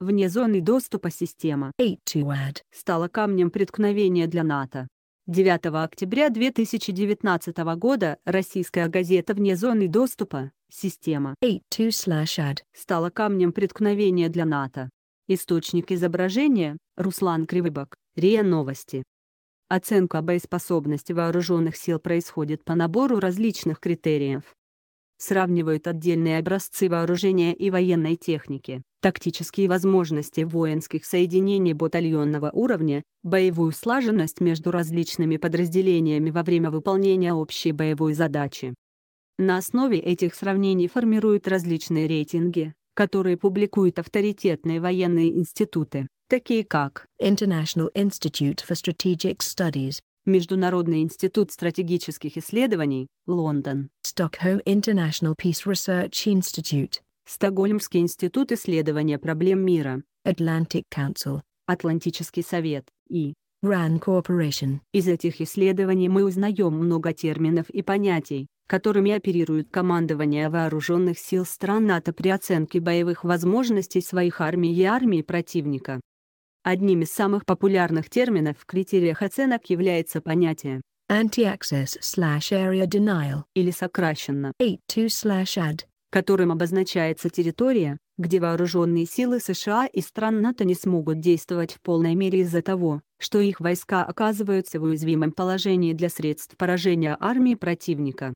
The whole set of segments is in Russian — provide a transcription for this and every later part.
вне зоны доступа система стала камнем преткновения для НАТО. 9 октября 2019 года российская газета «Вне зоны доступа. Система» Ad стала камнем преткновения для НАТО. Источник изображения – Руслан Кривыбок, РИА Новости. Оценка боеспособности вооруженных сил происходит по набору различных критериев сравнивают отдельные образцы вооружения и военной техники, тактические возможности воинских соединений батальонного уровня, боевую слаженность между различными подразделениями во время выполнения общей боевой задачи. На основе этих сравнений формируют различные рейтинги, которые публикуют авторитетные военные институты, такие как International Institute for Strategic Studies, Международный институт стратегических исследований, Лондон. Stockholm International Peace Research Institute. Стокгольмский институт исследования проблем мира. Atlantic Council. Атлантический совет. И RAND Corporation. Из этих исследований мы узнаем много терминов и понятий, которыми оперируют командование вооруженных сил стран НАТО при оценке боевых возможностей своих армий и армии противника. Одним из самых популярных терминов в критериях оценок является понятие Anti-access area denial или сокращенно A2 AD, которым обозначается территория, где вооруженные силы США и стран НАТО не смогут действовать в полной мере из-за того, что их войска оказываются в уязвимом положении для средств поражения армии противника.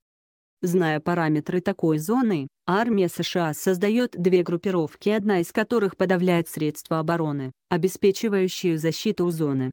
Зная параметры такой зоны, армия США создает две группировки, одна из которых подавляет средства обороны, обеспечивающие защиту зоны,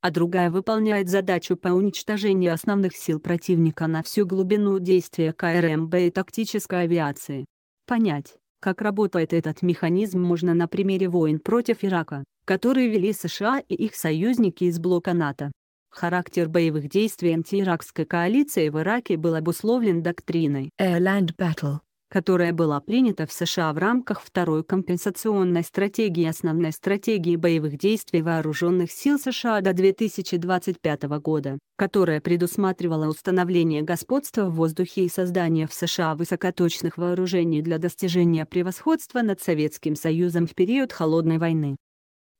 а другая выполняет задачу по уничтожению основных сил противника на всю глубину действия КРМБ и тактической авиации. Понять, как работает этот механизм можно на примере войн против Ирака, которые вели США и их союзники из блока НАТО. Характер боевых действий антииракской коалиции в Ираке был обусловлен доктриной Airland Battle», которая была принята в США в рамках второй компенсационной стратегии основной стратегии боевых действий вооруженных сил США до 2025 года, которая предусматривала установление господства в воздухе и создание в США высокоточных вооружений для достижения превосходства над Советским Союзом в период Холодной войны.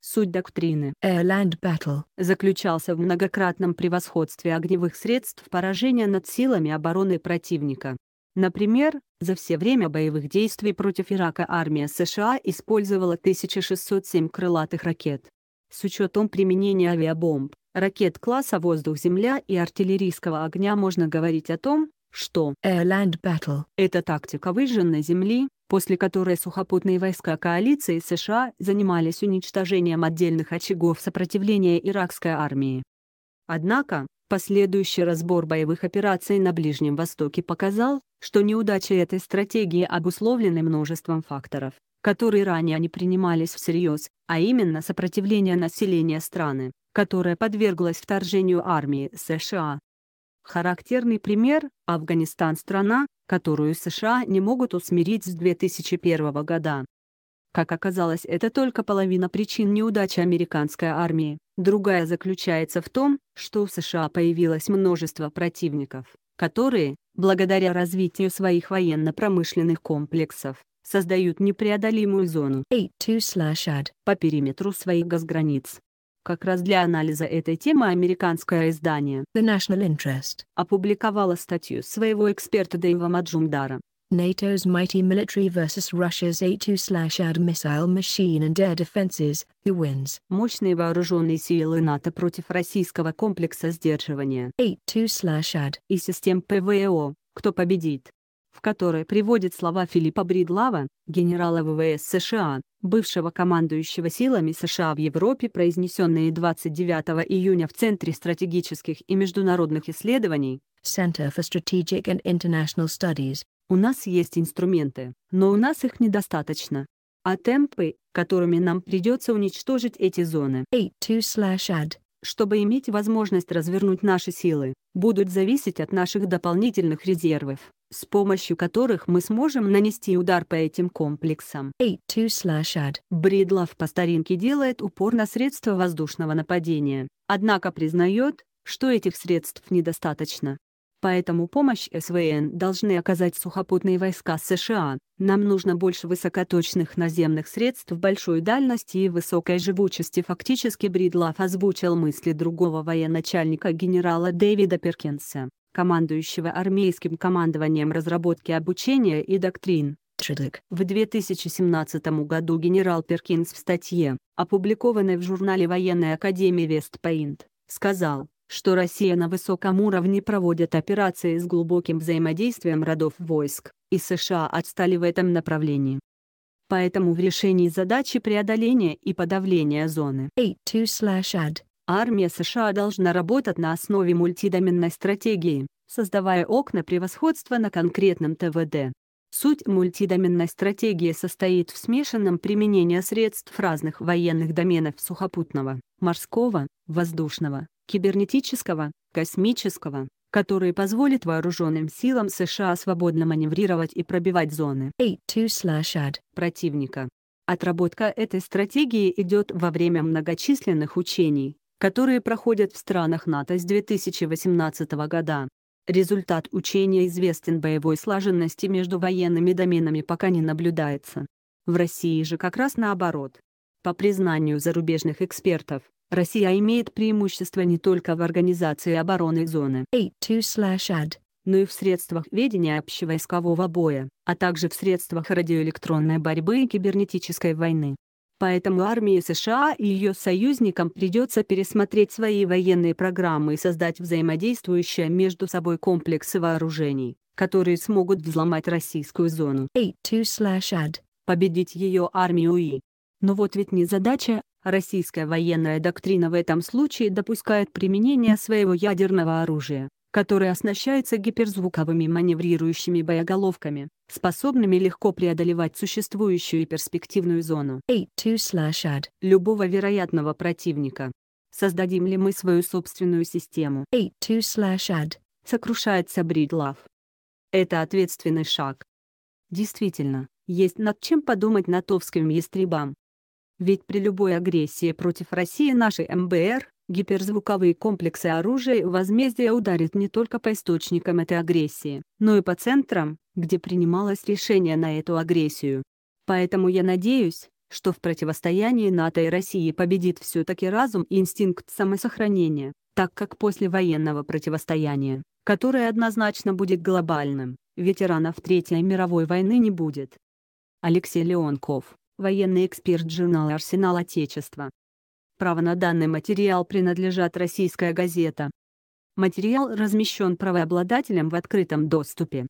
Суть доктрины air land Battle» заключался в многократном превосходстве огневых средств поражения над силами обороны противника. Например, за все время боевых действий против Ирака армия США использовала 1607 крылатых ракет. С учетом применения авиабомб, ракет класса «воздух-земля» и артиллерийского огня можно говорить о том, что air land Battle» — это тактика выжженной земли, после которой сухопутные войска коалиции США занимались уничтожением отдельных очагов сопротивления иракской армии. Однако, последующий разбор боевых операций на Ближнем Востоке показал, что неудача этой стратегии обусловлены множеством факторов, которые ранее не принимались всерьез, а именно сопротивление населения страны, которая подверглась вторжению армии США, Характерный пример – Афганистан – страна, которую США не могут усмирить с 2001 года. Как оказалось, это только половина причин неудачи американской армии. Другая заключается в том, что у США появилось множество противников, которые, благодаря развитию своих военно-промышленных комплексов, создают непреодолимую зону по периметру своих госграниц как раз для анализа этой темы американское издание The National Interest опубликовало статью своего эксперта Дэйва Маджумдара. NATO's mighty military versus Russia's A2-AD missile machine and air defenses, who wins? Мощные вооруженные силы НАТО против российского комплекса сдерживания A2-AD и систем ПВО, кто победит? в которой приводит слова Филиппа Бридлава, генерала ВВС США, бывшего командующего силами США в Европе, произнесенные 29 июня в Центре стратегических и международных исследований Center for Strategic and International Studies. У нас есть инструменты, но у нас их недостаточно. А темпы, которыми нам придется уничтожить эти зоны. 8 чтобы иметь возможность развернуть наши силы, будут зависеть от наших дополнительных резервов, с помощью которых мы сможем нанести удар по этим комплексам. Бридлов по старинке делает упор на средства воздушного нападения, однако признает, что этих средств недостаточно. Поэтому помощь СВН должны оказать сухопутные войска США. Нам нужно больше высокоточных наземных средств большой дальности и высокой живучести. Фактически Бридлов озвучил мысли другого военачальника генерала Дэвида Перкинса, командующего армейским командованием разработки обучения и доктрин. В 2017 году генерал Перкинс в статье, опубликованной в журнале военной академии Вестпоинт, сказал, что Россия на высоком уровне проводит операции с глубоким взаимодействием родов войск, и США отстали в этом направлении. Поэтому в решении задачи преодоления и подавления зоны армия США должна работать на основе мультидоменной стратегии, создавая окна превосходства на конкретном ТВД. Суть мультидоменной стратегии состоит в смешанном применении средств разных военных доменов сухопутного, морского, воздушного, кибернетического, космического, который позволит вооруженным силам США свободно маневрировать и пробивать зоны противника. Отработка этой стратегии идет во время многочисленных учений, которые проходят в странах НАТО с 2018 года. Результат учения известен боевой слаженности между военными доменами пока не наблюдается. В России же как раз наоборот. По признанию зарубежных экспертов, Россия имеет преимущество не только в организации обороны зоны но и в средствах ведения общевойскового боя, а также в средствах радиоэлектронной борьбы и кибернетической войны. Поэтому армии США и ее союзникам придется пересмотреть свои военные программы и создать взаимодействующие между собой комплексы вооружений, которые смогут взломать российскую зону победить ее армию и но вот ведь не задача, Российская военная доктрина в этом случае допускает применение своего ядерного оружия, которое оснащается гиперзвуковыми маневрирующими боеголовками, способными легко преодолевать существующую и перспективную зону любого вероятного противника. Создадим ли мы свою собственную систему? Сокрушается Бридлав. Это ответственный шаг. Действительно, есть над чем подумать натовским ястребам, ведь при любой агрессии против России наши МБР, гиперзвуковые комплексы оружия и возмездия ударят не только по источникам этой агрессии, но и по центрам, где принималось решение на эту агрессию. Поэтому я надеюсь, что в противостоянии НАТО и России победит все-таки разум и инстинкт самосохранения, так как после военного противостояния, которое однозначно будет глобальным, ветеранов Третьей мировой войны не будет. Алексей Леонков военный эксперт журнала «Арсенал Отечества». Право на данный материал принадлежат «Российская газета». Материал размещен правообладателем в открытом доступе.